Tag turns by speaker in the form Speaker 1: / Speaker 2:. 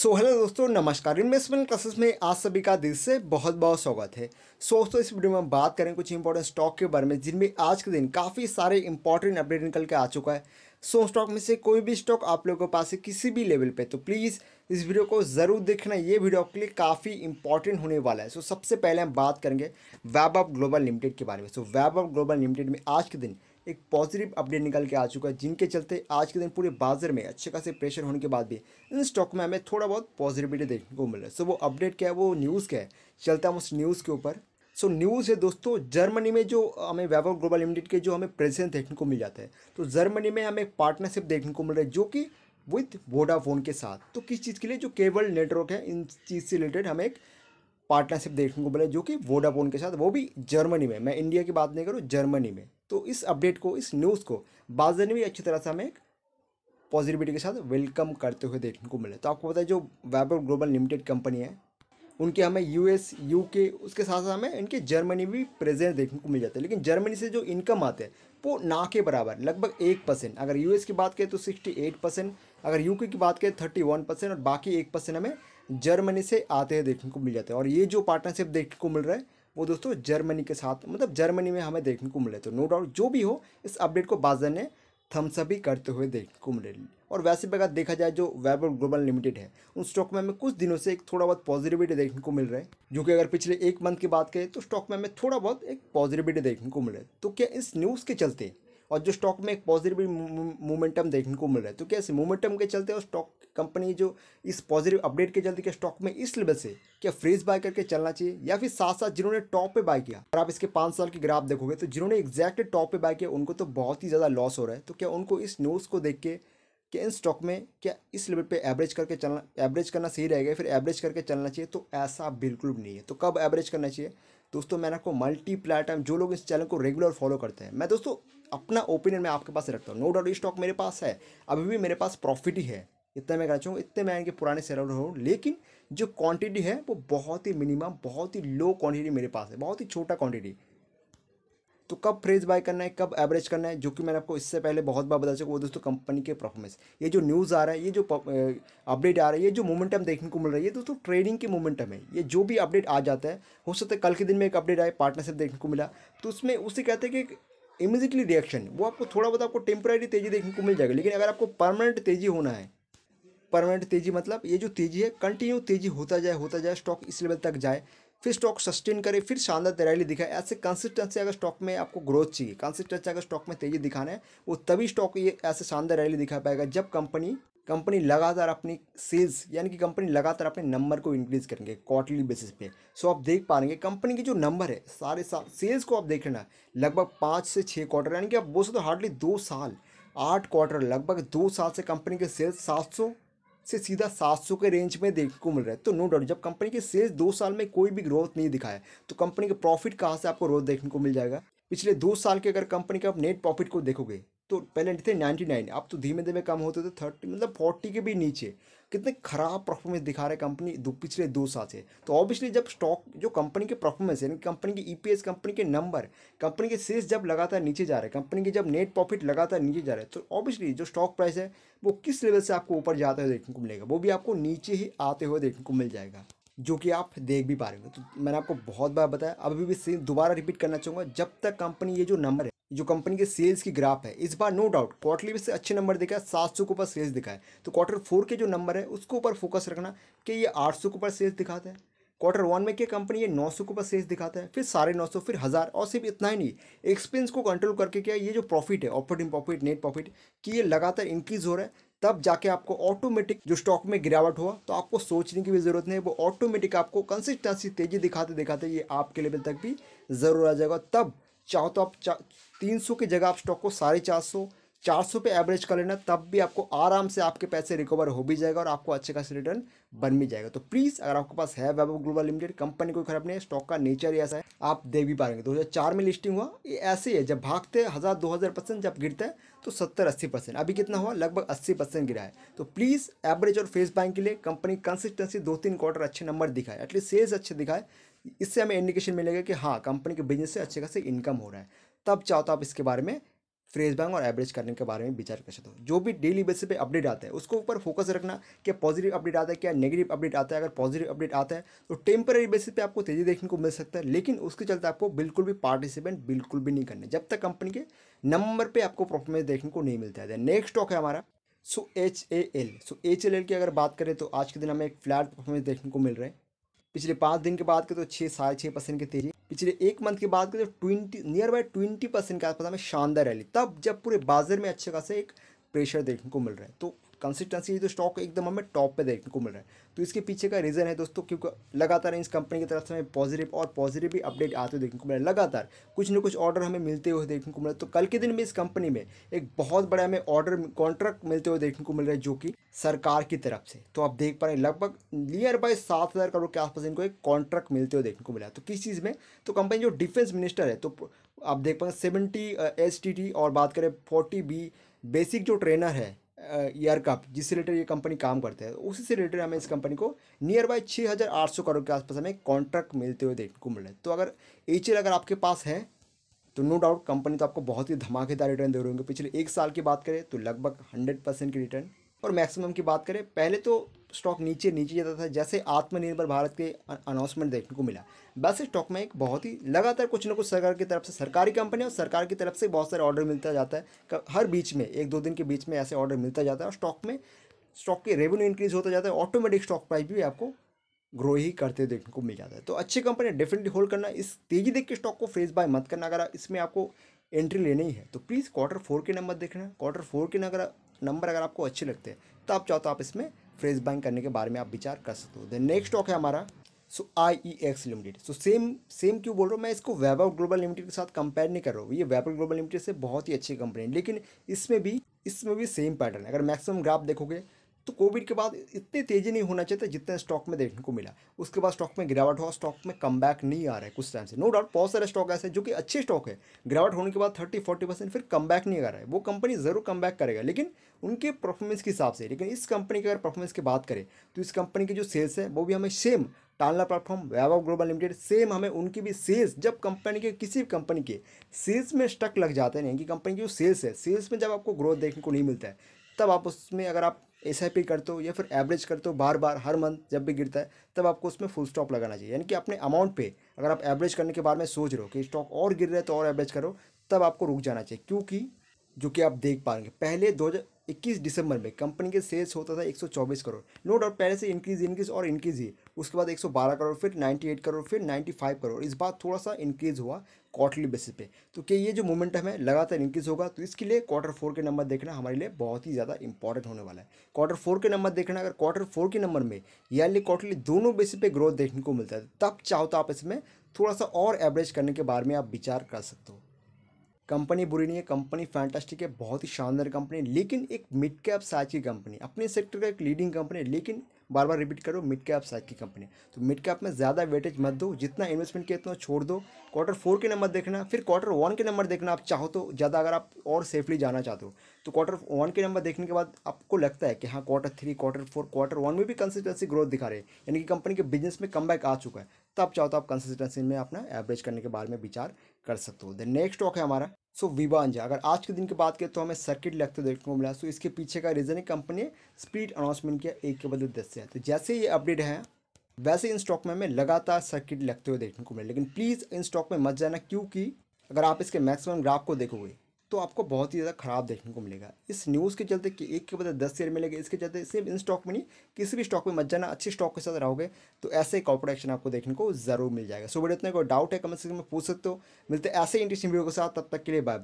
Speaker 1: so hello दोस्तों नमस्कार investment classes में आज सभी का दिल से बहुत बहुत स्वागत है सो so, दोस्तों इस वीडियो में हम बात करें कुछ इंपॉर्टेंट स्टॉक के बारे में जिनमें आज के दिन काफ़ी सारे इंपॉर्टेंट अपडेट निकल के आ चुका है सो so, स्टॉक में से कोई भी स्टॉक आप लोगों के पास है किसी भी लेवल पे तो प्लीज़ इस वीडियो को ज़रूर देखना ये वीडियो आपके लिए काफ़ी इंपॉर्टेंट होने वाला है सो so, सबसे पहले हम बात करेंगे वैब ऑफ ग्लोबल लिमिटेड के बारे में so Vaibhav global limited में आज के दिन एक पॉजिटिव अपडेट निकल के आ चुका है जिनके चलते आज के दिन पूरे बाजार में अच्छे खासे प्रेशर होने के बाद भी इन स्टॉक में हमें थोड़ा बहुत पॉजिटिविटी देखने को मिल रहा है सो वो अपडेट क्या है वो न्यूज़ क्या है चलता हम उस न्यूज़ के ऊपर सो so, न्यूज़ है दोस्तों जर्मनी में जो हमें वैभव ग्लोबल लिमिटेड के जो हमें प्रेजेंस देखने को मिल जाता है तो जर्मनी में हमें पार्टनरशिप देखने को मिल रहा है जो कि विथ वोडाफोन के साथ तो किस चीज़ के लिए जो केबल नेटवर्क है इन चीज़ से रिलेटेड हमें एक पार्टनरशिप देखने को मिले जो कि वोडाफोन के साथ वो भी जर्मनी में मैं इंडिया की बात नहीं करूँ जर्मनी में तो इस अपडेट को इस न्यूज़ को बाजार ने भी अच्छी तरह से हमें एक पॉजिटिविटी के साथ वेलकम करते हुए देखने को मिले तो आपको पता है जो वैपर ग्लोबल लिमिटेड कंपनी है उनके हमें यूएस यूके उसके साथ साथ हमें इनके जर्मनी भी प्रेजेंट देखने को मिल जाते हैं लेकिन जर्मनी से जो इनकम आते हैं वो ना के बराबर लगभग एक परसेंट अगर यूएस की बात करें तो सिक्सटी एट परसेंट अगर यूके की बात करें थर्टी वन परसेंट और बाकी एक परसेंट हमें जर्मनी से आते हुए देखने को मिल जाते हैं और ये जो पार्टनरशिप देखने को मिल रहा है वो दोस्तों जर्मनी के साथ मतलब जर्मनी में हमें देखने को मिले तो नो डाउट जो भी हो इस अपडेट को बाजार ने थम्सअप ही करते हुए देखने को मिले और वैसे भी अगर देखा जाए जो वैबर ग्लोबल लिमिटेड है उन स्टॉक में हमें कुछ दिनों से एक थोड़ा बहुत पॉजिटिविटी देखने को मिल रहा है जो कि अगर पिछले एक मंथ की बात करें तो स्टॉक में हमें थोड़ा बहुत एक पॉजिटिविटी देखने को मिल रहा है तो क्या इस न्यूज़ के चलते और जो स्टॉक में एक पॉजिटिव मोमेंटम देखने को मिल रहा है तो कैसे मोमेंटम के चलते और स्टॉक कंपनी जो इस पॉजिटिव अपडेट के चलते क्या स्टॉक में इस लेवल से क्या फ्रीज बाय करके चलना चाहिए या फिर साथ साथ जिन्होंने टॉप पे बाय किया और आप इसके पाँच साल के ग्राफ देखोगे तो जिन्होंने एक्जैक्टली टॉप पे बाय किया उनको तो बहुत ही ज़्यादा लॉस हो रहा है तो क्या उनको इस न्यूज़ को देख के क्या इन स्टॉक में क्या इस लेवल पे एवरेज करके चलना एवरेज करना सही रहेगा फिर एवरेज करके चलना चाहिए तो ऐसा बिल्कुल भी नहीं है तो कब एवरेज करना चाहिए दोस्तों मैंने आपको मल्टी जो लोग इस चैनल को रेगुलर फॉलो करते हैं मैं दोस्तों अपना ओपिनियन मैं आपके पास रखता हूँ नो डाउट ये स्टॉक मेरे पास है अभी भी मेरे पास प्रॉफिट ही है इतना मैं कहना चाहूँगा इतने मैं इनके पुराने शेयर होल्डर हूँ लेकिन जो क्वांटिटी है वो बहुत ही मिनिमम बहुत ही लो क्वांटिटी मेरे पास है बहुत ही छोटा क्वांटिटी तो कब फ्रेज बाय करना है कब एवरेज करना है जो कि मैंने आपको इससे पहले बहुत बार बता चुका वो दोस्तों कंपनी के परफॉर्मेंस ये जो न्यूज़ आ रहा है ये जो अपडेट आ रहा है ये जो मोमेंटम देखने को मिल रहा है ये दोस्तों ट्रेडिंग के मोमेंटम है ये जो भी अपडेट आ जाता है हो सकता है कल के दिन में एक अपडेट आए पार्टनरशिप देखने को मिला तो उसमें उसे कहते हैं कि इमीजिएटली रिएक्शन वो आपको थोड़ा बहुत आपको टेम्प्रेरी तेज़ी देखने को मिल जाएगा लेकिन अगर आपको परमानेंट तेज़ी होना है परमानेंट तेज़ी मतलब ये जो तेज़ी है कंटिन्यू तेज़ी होता जाए होता जाए स्टॉक इस लेवल तक जाए फिर स्टॉक सस्टेन करे फिर शानदार रैली दिखाए ऐसे कंसिस्टेंसी अगर स्टॉक में आपको ग्रोथ चाहिए कंसिस्टेंसी अगर स्टॉक में तेजी दिखाना है वो तभी स्टॉक ये ऐसे शानदार रैली दिखा पाएगा जब कंपनी कंपनी लगातार अपनी सेल्स यानी कि कंपनी लगातार अपने नंबर को इंक्रीज करेंगे क्वार्टरली बेसिस पे सो आप देख पाएंगे कंपनी की जो नंबर है सारे साल सेल्स को आप देख लेना लगभग पाँच से छः क्वार्टर यानी कि आप बोल सकते हो हार्डली दो साल आठ क्वार्टर लगभग दो साल से कंपनी के सेल्स सात सौ से सीधा सौ के रेंज में देखने को मिल रहा है तो नो डाउट जब कंपनी के सेल्स दो साल में कोई भी ग्रोथ नहीं दिखा है तो कंपनी के प्रॉफिट कहाँ से आपको ग्रोथ देखने को मिल जाएगा पिछले दो साल के अगर कंपनी के आप नेट प्रॉफिट को देखोगे तो पहले थे नाइन अब तो धीमे धीमे कम होते थे थर्टी मतलब फोर्टी के भी नीचे कितने खराब परफॉर्मेंस दिखा रहे कंपनी दो पिछले दो साल से तो ऑब्वियसली जब स्टॉक जो कंपनी के परफॉर्मेंस यानी कंपनी की ईपीएस कंपनी के नंबर e कंपनी के सेल्स जब लगातार नीचे जा रहे हैं कंपनी के जब नेट प्रॉफिट लगातार नीचे जा रहे हैं तो ऑब्वियसली जो स्टॉक प्राइस है वो किस लेवल से आपको ऊपर जाते हुए देखने को मिलेगा वो भी आपको नीचे ही आते हुए देखने को मिल जाएगा जो कि आप देख भी पा रहे हो तो मैंने आपको बहुत बार बताया अभी भी दोबारा रिपीट करना चाहूँगा जब तक कंपनी ये जो नंबर है जो कंपनी के सेल्स की ग्राफ है इस बार नो डाउट क्वार्टरली भी से अच्छे नंबर दिखा है सात सौ के ऊपर सेल्स दिखा है तो क्वार्टर फोर के जो नंबर है उसके ऊपर फोकस रखना कि ये आठ सौ के ऊपर सेल्स दिखाता है क्वार्टर वन में क्या कंपनी ये नौ सौ के ऊपर सेल्स दिखाता है फिर साढ़े नौ सौ फिर हज़ार और सिर्फ इतना ही नहीं एक्सपेंस को कंट्रोल करके क्या ये जो प्रॉफिट है ऑपरेटिंग प्रॉफिट नेट प्रॉफिट कि ये लगातार इंक्रीज हो रहा है तब जाके आपको ऑटोमेटिक जो स्टॉक में गिरावट हुआ तो आपको सोचने की भी ज़रूरत नहीं वो ऑटोमेटिक आपको कंसिस्टेंसी तेज़ी दिखाते दिखाते ये आपके लेवल तक भी ज़रूर आ जाएगा तब चाहो तो आप तीन सौ की जगह आप स्टॉक को साढ़े चार सौ चार सौ पे एवरेज कर लेना तब भी आपको आराम से आपके पैसे रिकवर हो भी जाएगा और आपको अच्छे खासी रिटर्न बन भी जाएगा तो प्लीज़ अगर आपके पास है वैभव ग्लोबल लिमिटेड कंपनी कोई खराब नहीं है स्टॉक का नेचर ही ऐसा है आप देख भी पाएंगे 2004 में लिस्टिंग हुआ ये ऐसे ही है जब भागते हैं हज़ार दो हज़ार परसेंट जब गिरता है तो सत्तर अस्सी परसेंट अभी कितना हुआ लगभग अस्सी परसेंट गिरा है तो प्लीज़ एवरेज और फेस बैंक के लिए कंपनी कंसिस्टेंसी दो तीन क्वार्टर अच्छे नंबर दिखाए एटलीस्ट सेल्स अच्छे दिखाए इससे हमें इंडिकेशन मिलेगा कि हाँ कंपनी के बिजनेस से अच्छे खासे इनकम हो रहा है तब चाहो तो आप इसके बारे में फ्रेज बैंक और एवरेज करने के बारे में विचार कर सकते हो जो भी डेली बेसिस पे अपडेट आता है उसको ऊपर फोकस रखना क्या पॉजिटिव अपडेट आता है क्या नेगेटिव अपडेट आता है अगर पॉजिटिव अपडेट आता है तो टेम्पररी बेसिस पे आपको तेजी देखने को मिल सकता है लेकिन उसके चलते आपको बिल्कुल भी पार्टिसिपेंट बिल्कुल भी नहीं करने जब तक कंपनी के नंबर पर आपको परफॉर्मेंस देखने को नहीं मिलता है नेक्स्ट स्टॉक है हमारा so H A L so H L L की अगर बात करें तो आज के दिन हमें एक फ्लैट परफॉर्मेंस देखने को मिल रहा है पिछले पाँच दिन के बाद के तो छः साढ़े छः परसेंट की तेजी पिछले एक मंथ की बात करें तो twenty nearby twenty percent के आसपास हमें शानदार रैली तब जब पूरे बाजार में अच्छे खासे एक प्रेशर देखने को मिल रहा है तो कंसिस्टेंसी जो स्टॉक एकदम हमें टॉप पे देखने को मिल रहा है तो इसके पीछे का रीज़न है दोस्तों क्योंकि लगातार इस कंपनी की तरफ से हमें पॉजिटिव और पॉजिटिव भी अपडेट आते हुए देखने को मिल रहा है लगातार कुछ ना कुछ ऑर्डर हमें मिलते हुए देखने को मिल रहा है तो कल के दिन में इस कंपनी में एक बहुत बड़ा हमें ऑर्डर कॉन्ट्रैक्ट मिलते हुए देखने को मिल रहा है जो कि सरकार की तरफ से तो आप देख पा रहे हैं लगभग नियर बाय सात हज़ार करोड़ के आसपास इनको एक कॉन्ट्रैक्ट मिलते हुए देखने को मिला तो किस चीज़ में तो कंपनी जो डिफेंस मिनिस्टर है तो आप देख पाएंगे सेवेंटी एस टी टी और बात करें फोर्टी बी बेसिक जो ट्रेनर है ईयर कप जिससे रिलेटेड ये कंपनी काम करते हैं उसी से रिलेटेड हमें इस कंपनी को नियर बाई छः हज़ार आठ सौ करोड़ के आसपास हमें कॉन्ट्रैक्ट मिलते हुए देखने को मिल रहे तो अगर एच अगर आपके पास है तो नो डाउट कंपनी तो आपको बहुत ही धमाकेदार रिटर्न दे रही होंगे पिछले एक साल की बात करें तो लगभग हंड्रेड परसेंट की रिटर्न और मैक्सिमम की बात करें पहले तो स्टॉक नीचे नीचे जाता था जैसे आत्मनिर्भर भारत के अनाउंसमेंट देखने को मिला वैसे स्टॉक में एक बहुत ही लगातार कुछ ना कुछ सरकार की तरफ से सरकारी कंपनी और सरकार की तरफ से बहुत सारे ऑर्डर मिलता जाता है हर बीच में एक दो दिन के बीच में ऐसे ऑर्डर मिलता जाता है और स्टॉक में स्टॉक के रेवेन्यू इंक्रीज होता जाता है ऑटोमेटिक स्टॉक प्राइस भी आपको ग्रो ही करते देखने को मिल जाता है तो अच्छी कंपनी डेफिनेटली होल्ड करना इस तेजी देख के स्टॉक को फ्रेज बाय मत करना अगर इसमें आपको एंट्री लेनी है तो प्लीज़ क्वार्टर फोर के नंबर देखना क्वार्टर फोर के अगर नंबर अगर आपको अच्छे लगते हैं तो आप चाहो तो आप इसमें फ्रेज बाइंग करने के बारे में आप विचार कर सकते हो देन नेक्स्ट स्टॉक है हमारा so I E X limited so same same क्यों बोल रहा हूँ मैं इसको वैभव ग्लोबल लिमिटेड के साथ कंपेयर नहीं कर रहा हूँ ये वैभव ग्लोबल लिमिटेड से बहुत ही अच्छी कंपनी है लेकिन इसमें भी इसमें भी सेम पैटर्न है अगर मैक्सिमम ग्राफ देखोगे तो कोविड के बाद इतनी तेज़ी नहीं होना चाहिए जितने स्टॉक में देखने को मिला उसके बाद स्टॉक में गिरावट हुआ स्टॉक में कम नहीं आ रहा है कुछ टाइम से नो डाउट बहुत सारे स्टॉक ऐसे जो कि अच्छे स्टॉक है गिरावट होने के बाद थर्टी फोर्टी परसेंट फिर कम नहीं आ रहा है वो कंपनी ज़रूर कम करेगा लेकिन उनके परफॉर्मेंस के हिसाब से लेकिन इस कंपनी की अगर परफॉर्मेंस की बात करें तो इस कंपनी की जो सेल्स है वो भी हमें सेम टालना platform Vaibhav global limited same हमें उनकी भी सेल्स जब कंपनी के किसी भी कंपनी के सेल्स में स्टक लग जाते हैं कि कंपनी की जो सेल्स है सेल्स में जब आपको ग्रोथ देखने को नहीं मिलता है तब आप उसमें अगर आप एस आई पी करते हो या फिर एवरेज करते हो बार बार हर मंथ जब भी गिरता है तब आपको उसमें फुल स्टॉप लगाना चाहिए यानी कि अपने अमाउंट पे अगर आप एवरेज करने के बारे में सोच रहे हो कि स्टॉक और गिर रहा है तो और एवरेज करो तब आपको रुक जाना चाहिए क्योंकि जो कि आप देख पाएंगे पहले दो 21 दिसंबर में कंपनी के सेल्स होता था 124 करोड़ नो डाउट पहले से इंक्रीज इंक्रीज और इंक्रीज ही उसके बाद 112 करोड़ फिर 98 करोड़ फिर 95 करोड़ इस बार थोड़ा सा इंक्रीज हुआ क्वार्टरली बेसिस पे तो क्या ये जो मोमेंटम है लगातार इंक्रीज होगा तो इसके लिए क्वार्टर फोर के नंबर देखना हमारे लिए बहुत ही ज़्यादा इंपॉर्टेंट होने वाला है क्वार्टर फोर के नंबर देखना अगर क्वार्टर फोर के नंबर में ईयरली क्वार्टरली दोनों बेसिस पे ग्रोथ देखने को मिलता है तब चाहो तो आप इसमें थोड़ा सा और एवरेज करने के बारे में आप विचार कर सकते हो कंपनी बुरी नहीं है कंपनी फैंटास्टिक है बहुत ही शानदार कंपनी लेकिन एक मिड कैप साइज की कंपनी अपने सेक्टर का एक लीडिंग कंपनी है लेकिन बार बार रिपीट करो मिड कैप साइज की कंपनी तो मिड कैप में ज़्यादा वेटेज मत दो जितना इन्वेस्टमेंट किया उतना छोड़ दो क्वार्टर फोर के नंबर देखना फिर क्वार्टर वन के नंबर देखना आप चाहो तो ज़्यादा अगर आप और सेफली जाना चाहते हो तो क्वार्टर वन के नंबर देखने के बाद आपको लगता है कि हाँ quarter three quarter four quarter one में भी कंसिस्टेंसी ग्रोथ दिखा रहे हैं यानी कि कंपनी के बिजनेस में कम आ चुका है तब चाहो तो आप कंसिस्टेंसी में अपना एवरेज करने के बारे में विचार कर सकते हो दे नेक्स्ट स्टॉक है हमारा सो so, विवांजा अगर आज के दिन की बात करें तो हमें सर्किट लगते देखने को मिला सो so, इसके पीछे का रीज़न है कंपनी स्पीड अनाउंसमेंट किया एक के बदले दस से तो जैसे ये अपडेट है वैसे इन स्टॉक में हमें लगातार सर्किट लगते हुए देखने को मिला लेकिन प्लीज़ इन स्टॉक में मत जाना क्योंकि अगर आप इसके मैक्सिमम ग्राफ को देखोगे तो आपको बहुत ही ज़्यादा खराब देखने को मिलेगा इस न्यूज़ के चलते कि एक के बजाय दस शेयर मिलेंगे इसके चलते सिर्फ इन स्टॉक में नहीं किसी भी स्टॉक में मत जाना अच्छे स्टॉक के साथ रहोगे तो ऐसे ही कॉर्पोरेट एक्शन आपको देखने को जरूर मिल जाएगा सो वीडियो इतने कोई डाउट है कमेंट सेक्शन में पूछ सकते हो मिलते ऐसे इंटरेस्टिंग वीडियो के साथ तब तक के लिए बाय